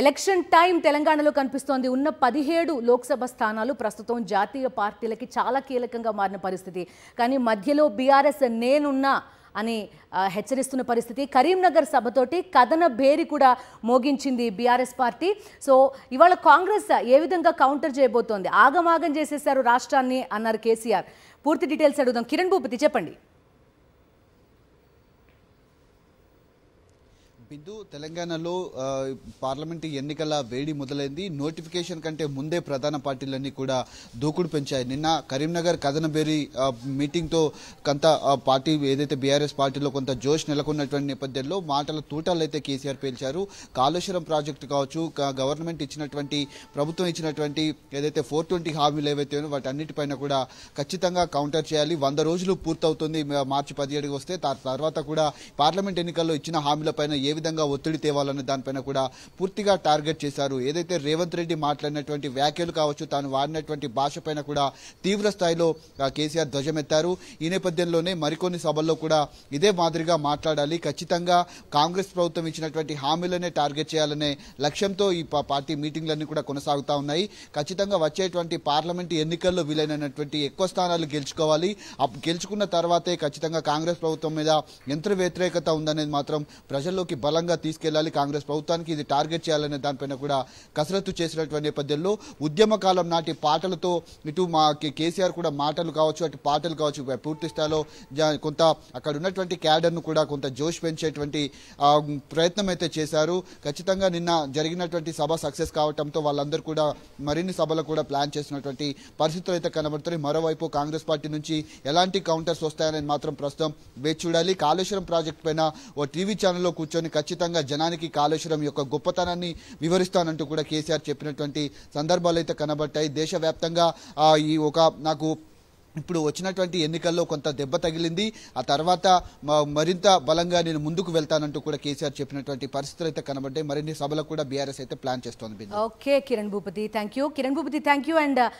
election time తెలంగాణలో కనిపిస్తోంది ఉన్న పదిహేడు లోక్సభ స్థానాలు ప్రస్తుతం జాతీయ పార్టీలకి చాలా కీలకంగా మారిన పరిస్థితి కానీ మధ్యలో బీఆర్ఎస్ నేనున్నా అని హెచ్చరిస్తున్న పరిస్థితి కరీంనగర్ సభతోటి కథన భేరి కూడా మోగించింది బీఆర్ఎస్ పార్టీ సో ఇవాళ కాంగ్రెస్ ఏ విధంగా కౌంటర్ చేయబోతోంది ఆగమాగం చేసేశారు రాష్ట్రాన్ని అన్నారు కేసీఆర్ పూర్తి డీటెయిల్స్ అడుగుదాం కిరణ్ భూపతి చెప్పండి బిందు తెలంగాణలో పార్లమెంటు ఎన్నికల వేడి మొదలైంది నోటిఫికేషన్ కంటే ముందే ప్రధాన పార్టీలన్నీ కూడా దూకుడు పెంచాయి నిన్న కరీంనగర్ కథనబెరి మీటింగ్తో కొంత పార్టీ ఏదైతే బీఆర్ఎస్ పార్టీలో కొంత జోష్ నెలకొన్నటువంటి నేపథ్యంలో మాటల తూటాలు అయితే కేసీఆర్ పేల్చారు కాళేశ్వరం ప్రాజెక్టు కావచ్చు గవర్నమెంట్ ఇచ్చినటువంటి ప్రభుత్వం ఇచ్చినటువంటి ఏదైతే ఫోర్ ట్వంటీ హామీలు ఏవైతే వాటి అన్నిటిపైన కూడా ఖచ్చితంగా కౌంటర్ చేయాలి వంద రోజులు పూర్తవుతుంది మార్చి పదిహేడుకి వస్తే తర్వాత కూడా పార్లమెంట్ ఎన్నికల్లో ఇచ్చిన హామీలపైన ఏ విధంగా ఒత్తిడి తేవాలన్న దానిపైన కూడా పూర్తిగా టార్గెట్ చేశారు ఏదైతే రేవంత్ రెడ్డి మాట్లాడినటువంటి వ్యాఖ్యలు కావచ్చు తాను వాడినటువంటి భాష కూడా తీవ్ర స్థాయిలో కేసీఆర్ ధ్వజమెత్తారు ఈ నేపథ్యంలోనే మరికొన్ని సభల్లో కూడా ఇదే మాదిరిగా మాట్లాడాలి ఖచ్చితంగా కాంగ్రెస్ ప్రభుత్వం ఇచ్చినటువంటి హామీలనే టార్గెట్ చేయాలనే లక్ష్యంతో ఈ పార్టీ మీటింగ్లన్నీ కూడా కొనసాగుతా ఉన్నాయి ఖచ్చితంగా వచ్చేటువంటి పార్లమెంట్ ఎన్నికల్లో వీలైనటువంటి ఎక్కువ స్థానాలు గెలుచుకోవాలి గెలుచుకున్న తర్వాతే ఖచ్చితంగా కాంగ్రెస్ ప్రభుత్వం మీద యంత్ర వ్యతిరేకత ఉందనేది మాత్రం ప్రజల్లోకి బలంగా తీసుకెళ్లాలి కాంగ్రెస్ ప్రభుత్వానికి ఇది టార్గెట్ చేయాలనే దానిపైన కూడా కసరత్తు చేసినటువంటి నేపథ్యంలో ఉద్యమకాలం నాటి పాటలతో ఇటు మా కేసీఆర్ కూడా మాటలు కావచ్చు అటు పాటలు కావచ్చు పూర్తి స్థాయిలో కొంత అక్కడ ఉన్నటువంటి క్యాడర్ను కూడా కొంత జోష్ పెంచేటువంటి ప్రయత్నం అయితే చేశారు ఖచ్చితంగా నిన్న జరిగినటువంటి సభ సక్సెస్ కావడంతో వాళ్ళందరూ కూడా మరిన్ని సభలు కూడా ప్లాన్ చేసినటువంటి పరిస్థితులు అయితే కనబడుతున్నాయి మరోవైపు కాంగ్రెస్ పార్టీ నుంచి ఎలాంటి కౌంటర్స్ వస్తాయనేది మాత్రం ప్రస్తుతం వేచి చూడాలి కాళేశ్వరం ప్రాజెక్టు పైన ఓ టీవీ ఛానల్లో కూర్చొని ఖచ్చితంగా జనానికి కాళేశ్వరం యొక్క గొప్పతనాన్ని వివరిస్తానంటూ కూడా కేసీఆర్ చెప్పినటువంటి సందర్భాలు అయితే కనబడ్డాయి దేశవ్యాప్తంగా ఈ ఒక నాకు ఇప్పుడు వచ్చినటువంటి ఎన్నికల్లో కొంత దెబ్బ తగిలింది ఆ తర్వాత మరింత బలంగా నేను ముందుకు వెళ్తానంటూ కూడా కేసీఆర్ చెప్పినటువంటి పరిస్థితులు అయితే కనబడ్డాయి మరిన్ని సభలకు కూడా బీఆర్ఎస్ అయితే ప్లాన్ చేస్తోంది okay Kiran Bhupathi thank you Kiran Bhupathi thank you and